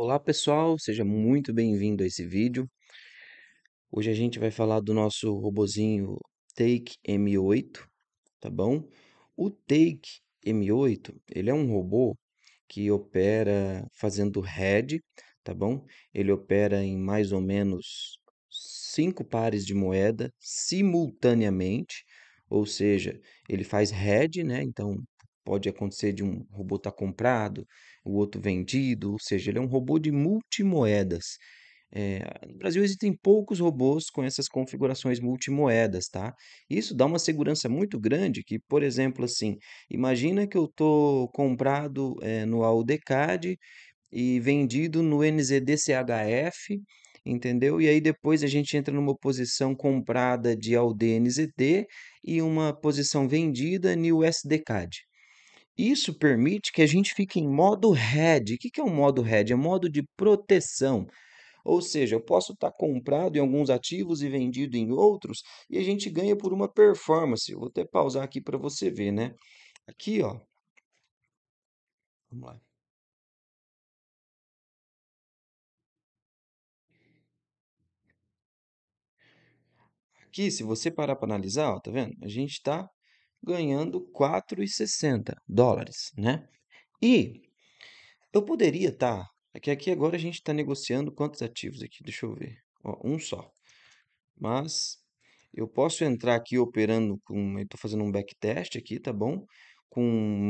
Olá pessoal, seja muito bem-vindo a esse vídeo. Hoje a gente vai falar do nosso robozinho Take M8, tá bom? O Take M8, ele é um robô que opera fazendo head, tá bom? Ele opera em mais ou menos cinco pares de moeda simultaneamente, ou seja, ele faz head, né? Então pode acontecer de um robô estar tá comprado, o outro vendido, ou seja, ele é um robô de multimoedas. É, no Brasil existem poucos robôs com essas configurações multimoedas, tá? Isso dá uma segurança muito grande que, por exemplo, assim, imagina que eu estou comprado é, no AUDCAD e vendido no NZDCHF, entendeu? E aí depois a gente entra numa posição comprada de AUDNZD e uma posição vendida no USDCAD. Isso permite que a gente fique em modo head. O que que é um modo head? É modo de proteção. Ou seja, eu posso estar tá comprado em alguns ativos e vendido em outros, e a gente ganha por uma performance. Eu vou até pausar aqui para você ver, né? Aqui, ó. Vamos lá. Aqui, se você parar para analisar, ó, tá vendo? A gente está ganhando 4,60 dólares, né? E eu poderia estar, tá, é que aqui agora a gente está negociando quantos ativos aqui, deixa eu ver, Ó, um só. Mas eu posso entrar aqui operando com, eu estou fazendo um backtest aqui, tá bom? Com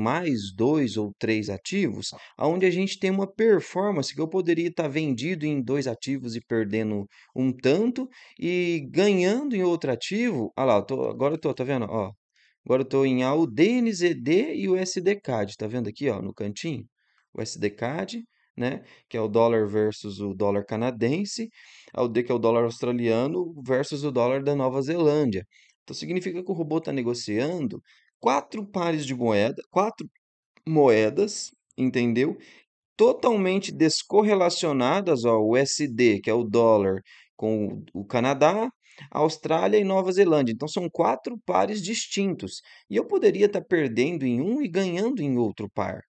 mais dois ou três ativos, aonde a gente tem uma performance que eu poderia estar tá vendido em dois ativos e perdendo um tanto e ganhando em outro ativo. Ah lá, tô, agora eu tô, tá vendo? Ó, Agora eu estou em A, o DNZD e o SDCAD, está vendo aqui ó, no cantinho? O SDCAD, né, que é o dólar versus o dólar canadense, o D que é o dólar australiano versus o dólar da Nova Zelândia. Então significa que o robô está negociando quatro pares de moeda, quatro moedas, entendeu? Totalmente descorrelacionadas ao USD, que é o dólar com o Canadá, Austrália e Nova Zelândia. Então são quatro pares distintos. E eu poderia estar tá perdendo em um e ganhando em outro par.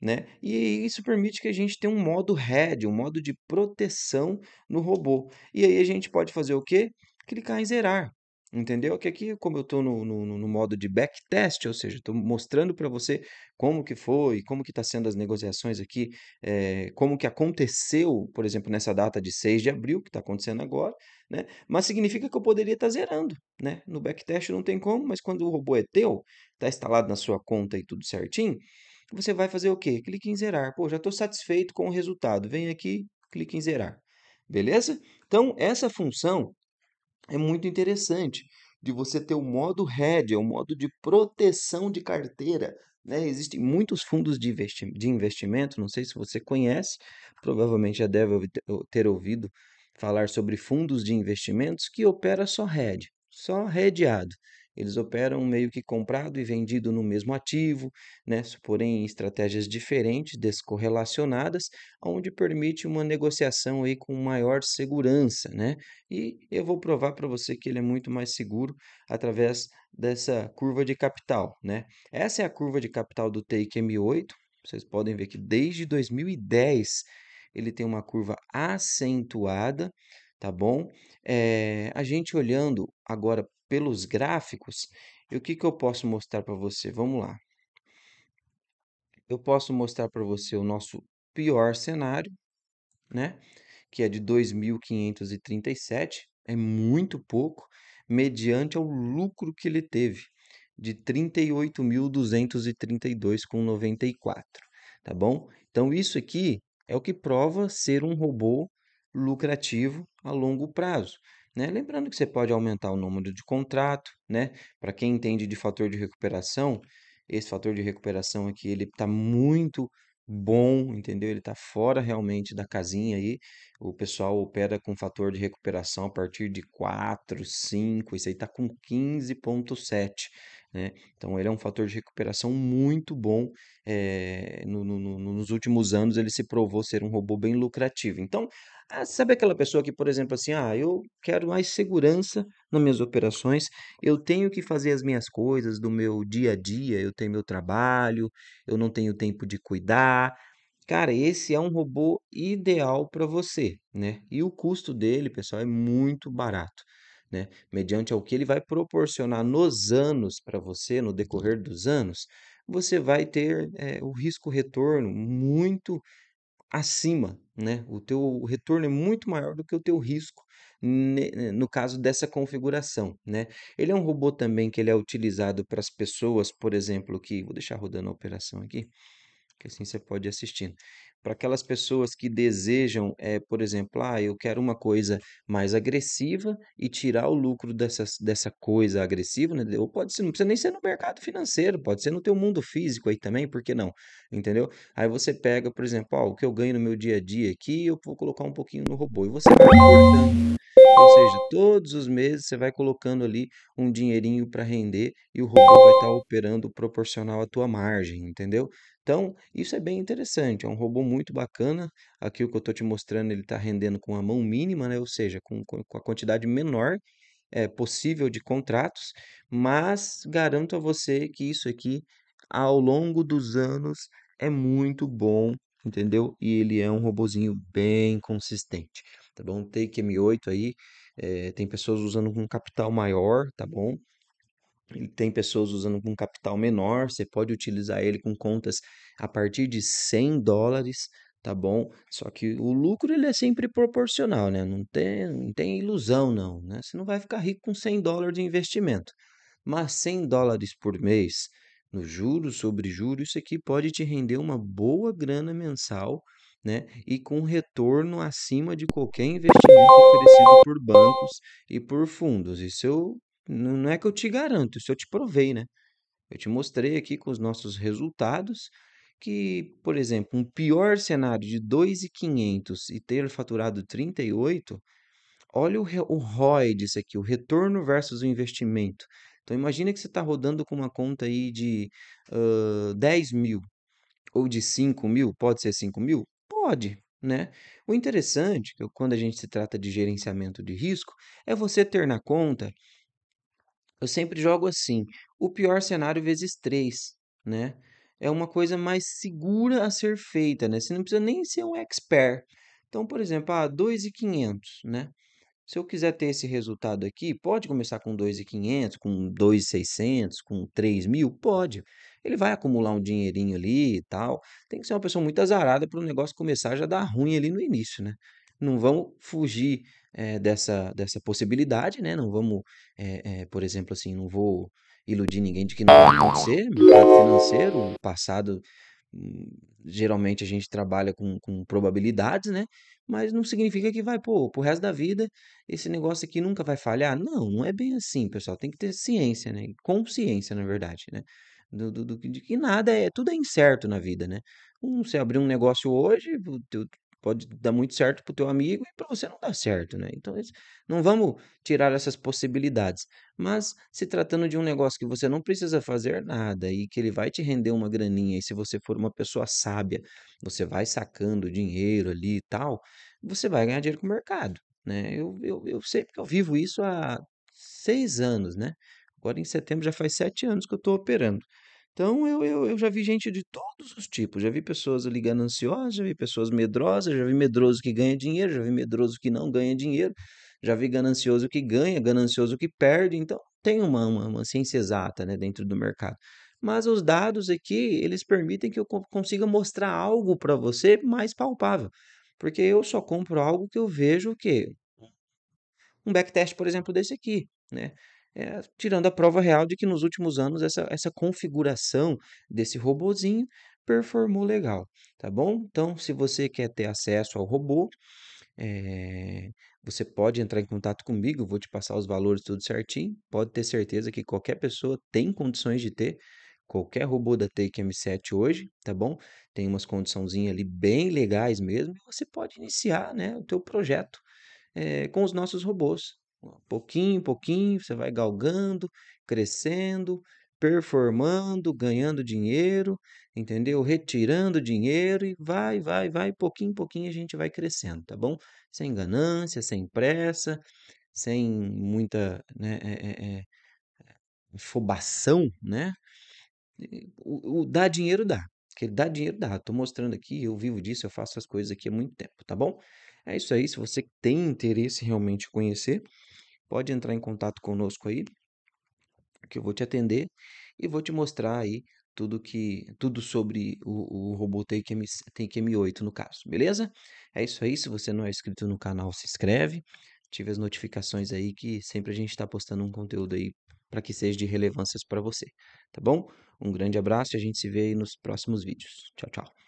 Né? E isso permite que a gente tenha um modo head, um modo de proteção no robô. E aí a gente pode fazer o quê? Clicar em zerar. Entendeu? Que aqui, como eu estou no, no, no, modo de backtest, ou seja, estou mostrando para você como que foi, como que está sendo as negociações aqui, é, como que aconteceu, por exemplo, nessa data de 6 de abril, que está acontecendo agora, né? Mas significa que eu poderia estar tá zerando, né? No backtest não tem como, mas quando o robô é teu, está instalado na sua conta e tudo certinho, você vai fazer o quê? Clique em zerar. Pô, já estou satisfeito com o resultado. Vem aqui, clique em zerar. Beleza? Então, essa função é muito interessante de você ter o modo RED, é o modo de proteção de carteira. Né? Existem muitos fundos de, investi de investimento, não sei se você conhece, provavelmente já deve ter ouvido falar sobre fundos de investimentos que opera só RED, só redeado. Eles operam meio que comprado e vendido no mesmo ativo, né? porém em estratégias diferentes, descorrelacionadas, onde permite uma negociação aí com maior segurança. Né? E eu vou provar para você que ele é muito mais seguro através dessa curva de capital. Né? Essa é a curva de capital do Take M8. Vocês podem ver que desde 2010 ele tem uma curva acentuada, tá bom? É, a gente olhando agora pelos gráficos, e o que, que eu posso mostrar para você? Vamos lá. Eu posso mostrar para você o nosso pior cenário, né? Que é de 2.537, é muito pouco, mediante ao lucro que ele teve, de 38.232,94, tá bom? Então, isso aqui é o que prova ser um robô lucrativo a longo prazo. Né? Lembrando que você pode aumentar o número de contrato, né? Para quem entende de fator de recuperação, esse fator de recuperação aqui ele está muito bom, entendeu? Ele está fora realmente da casinha aí. O pessoal opera com fator de recuperação a partir de 4, 5, isso aí está com 15,7. Né? Então ele é um fator de recuperação muito bom. É, no, no, no, nos últimos anos ele se provou ser um robô bem lucrativo. Então ah, sabe aquela pessoa que, por exemplo, assim, ah, eu quero mais segurança nas minhas operações, eu tenho que fazer as minhas coisas do meu dia a dia, eu tenho meu trabalho, eu não tenho tempo de cuidar. Cara, esse é um robô ideal para você, né? E o custo dele, pessoal, é muito barato, né? Mediante ao que ele vai proporcionar nos anos para você, no decorrer dos anos, você vai ter é, o risco-retorno muito acima né? O teu retorno é muito maior do que o teu risco né, no caso dessa configuração, né? Ele é um robô também que ele é utilizado para as pessoas, por exemplo, que vou deixar rodando a operação aqui, que assim você pode assistir para aquelas pessoas que desejam, é, por exemplo, ah, eu quero uma coisa mais agressiva e tirar o lucro dessa, dessa coisa agressiva, né? ou pode ser, não precisa nem ser no mercado financeiro, pode ser no teu mundo físico aí também, por que não? Entendeu? Aí você pega, por exemplo, ah, o que eu ganho no meu dia a dia aqui, eu vou colocar um pouquinho no robô, e você vai cortando. Ou seja, todos os meses você vai colocando ali um dinheirinho para render e o robô vai estar tá operando proporcional à tua margem, entendeu? Então, isso é bem interessante, é um robô muito bacana. Aqui o que eu estou te mostrando, ele está rendendo com a mão mínima, né? ou seja, com, com a quantidade menor é, possível de contratos, mas garanto a você que isso aqui, ao longo dos anos, é muito bom, entendeu? E ele é um robozinho bem consistente, tá bom? Take M8 aí, é, tem pessoas usando com capital maior, tá bom? tem pessoas usando com capital menor, você pode utilizar ele com contas a partir de 100 dólares, tá bom? Só que o lucro ele é sempre proporcional, né? Não tem, não tem ilusão não, né? Você não vai ficar rico com 100 dólares de investimento. Mas 100 dólares por mês no juros sobre juros, isso aqui pode te render uma boa grana mensal, né? E com retorno acima de qualquer investimento oferecido por bancos e por fundos. Isso eu não é que eu te garanto, isso eu te provei, né? Eu te mostrei aqui com os nossos resultados que, por exemplo, um pior cenário de 2,500 e ter faturado 38, olha o, o ROI disso aqui, o retorno versus o investimento. Então, imagina que você está rodando com uma conta aí de uh, 10 mil ou de 5 mil, pode ser 5 mil? Pode, né? O interessante, quando a gente se trata de gerenciamento de risco, é você ter na conta eu sempre jogo assim, o pior cenário vezes 3, né? É uma coisa mais segura a ser feita, né? Você não precisa nem ser um expert. Então, por exemplo, ah, 2,500, né? Se eu quiser ter esse resultado aqui, pode começar com 2,500, com 2,600, com 3,000? Pode. Ele vai acumular um dinheirinho ali e tal. Tem que ser uma pessoa muito azarada para o negócio começar já dar ruim ali no início, né? Não vamos fugir é, dessa, dessa possibilidade, né? Não vamos, é, é, por exemplo, assim, não vou iludir ninguém de que não vai acontecer. Mercado financeiro, passado, hum, geralmente a gente trabalha com, com probabilidades, né? Mas não significa que vai, pô, pro resto da vida esse negócio aqui nunca vai falhar. Não, não é bem assim, pessoal. Tem que ter ciência, né? Consciência, na verdade, né? Do, do, do, de que nada é, tudo é incerto na vida, né? Um, você abrir um negócio hoje, pode dar muito certo para o teu amigo e para você não dar certo, né? Então, não vamos tirar essas possibilidades. Mas se tratando de um negócio que você não precisa fazer nada e que ele vai te render uma graninha, e se você for uma pessoa sábia, você vai sacando dinheiro ali e tal, você vai ganhar dinheiro com o mercado, né? Eu, eu, eu sei porque eu vivo isso há seis anos, né? Agora em setembro já faz sete anos que eu estou operando. Então, eu, eu, eu já vi gente de todos os tipos. Já vi pessoas ali gananciosas, já vi pessoas medrosas, já vi medroso que ganha dinheiro, já vi medroso que não ganha dinheiro, já vi ganancioso que ganha, ganancioso que perde. Então, tem uma, uma, uma ciência exata né, dentro do mercado. Mas os dados aqui, eles permitem que eu consiga mostrar algo para você mais palpável. Porque eu só compro algo que eu vejo o quê? Um backtest, por exemplo, desse aqui. Né? é, tirando a prova real de que nos últimos anos essa, essa configuração desse robozinho performou legal, tá bom? Então, se você quer ter acesso ao robô, é, você pode entrar em contato comigo, vou te passar os valores tudo certinho. Pode ter certeza que qualquer pessoa tem condições de ter qualquer robô da Take M7 hoje, tá bom? Tem umas condiçãozinhas ali bem legais mesmo. Você pode iniciar né, o teu projeto é, com os nossos robôs. Pouquinho, pouquinho, você vai galgando, crescendo, performando, ganhando dinheiro, entendeu? Retirando dinheiro e vai, vai, vai, pouquinho, pouquinho a gente vai crescendo, tá bom? Sem ganância, sem pressa, sem muita né, é, eh, é, eh, eh, fobação, né? O, o dar dinheiro dá, que dá dinheiro dá. Estou mostrando aqui, eu vivo disso, eu faço as coisas aqui há muito tempo, tá bom? É isso aí. Se você tem interesse realmente em conhecer, pode entrar em contato conosco aí, que eu vou te atender e vou te mostrar aí tudo que tudo sobre o, o robô TQM, TQM8 no caso, beleza? É isso aí, se você não é inscrito no canal, se inscreve, ative as notificações aí que sempre a gente está postando um conteúdo aí para que seja de relevância para você, tá bom? Um grande abraço e a gente se vê aí nos próximos vídeos. Tchau, tchau.